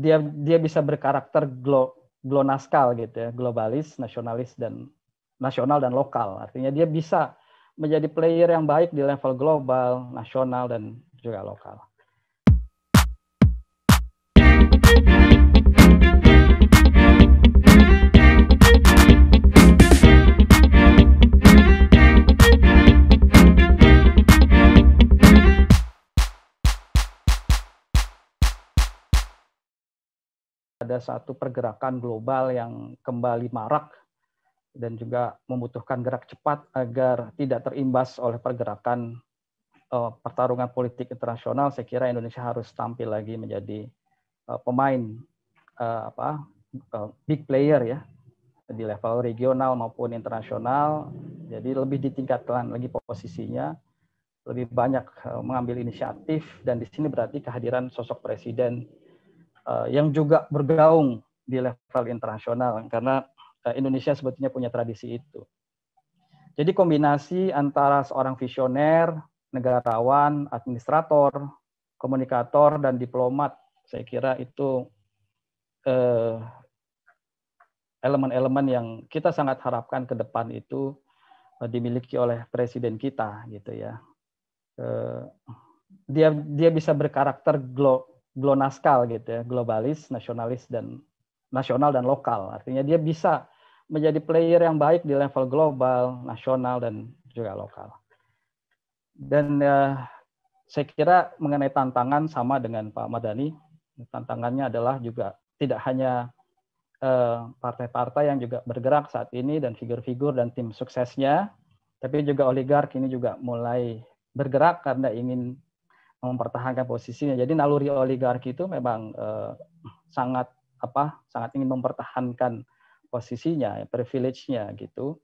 dia dia bisa berkarakter glo, glonaskal gitu ya, globalis, nasionalis dan nasional dan lokal. Artinya dia bisa menjadi player yang baik di level global, nasional dan juga lokal. ada satu pergerakan global yang kembali marak dan juga membutuhkan gerak cepat agar tidak terimbas oleh pergerakan uh, pertarungan politik internasional, saya kira Indonesia harus tampil lagi menjadi uh, pemain uh, apa uh, big player ya di level regional maupun internasional. Jadi lebih ditingkatkan lagi posisinya, lebih banyak uh, mengambil inisiatif dan di sini berarti kehadiran sosok presiden Eh, yang juga bergaung di level internasional karena eh, Indonesia sebetulnya punya tradisi itu. Jadi kombinasi antara seorang visioner, negarawan, administrator, komunikator dan diplomat, saya kira itu eh, elemen-elemen yang kita sangat harapkan ke depan itu dimiliki oleh presiden kita gitu ya. dia dia bisa berkarakter glonaskal gitu ya, globalis, nasionalis dan nasional dan lokal. Artinya dia bisa menjadi player yang baik di level global, nasional dan juga lokal. Dan uh, saya kira mengenai tantangan sama dengan Pak Madani, tantangannya adalah juga tidak hanya eh, partai-partai yang juga bergerak saat ini dan figur-figur dan tim suksesnya, tapi juga oligark ini juga mulai bergerak karena ingin mempertahankan posisinya. Jadi naluri oligarki itu memang eh, sangat apa sangat ingin mempertahankan posisinya, privilege-nya gitu.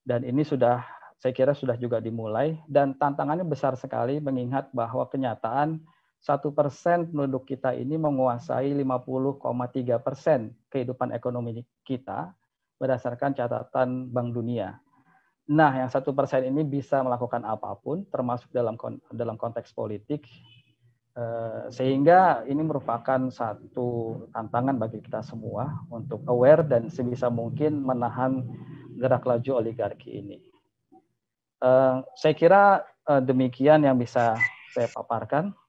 Dan ini sudah saya kira sudah juga dimulai dan tantangannya besar sekali mengingat bahwa kenyataan satu persen penduduk kita ini menguasai 50,3 persen kehidupan ekonomi kita berdasarkan catatan Bank Dunia. Nah, yang satu persen ini bisa melakukan apapun, termasuk dalam dalam konteks politik, eh, sehingga ini merupakan satu tantangan bagi kita semua untuk aware dan sebisa mungkin menahan gerak laju oligarki ini. Eh, saya kira eh, demikian yang bisa saya paparkan.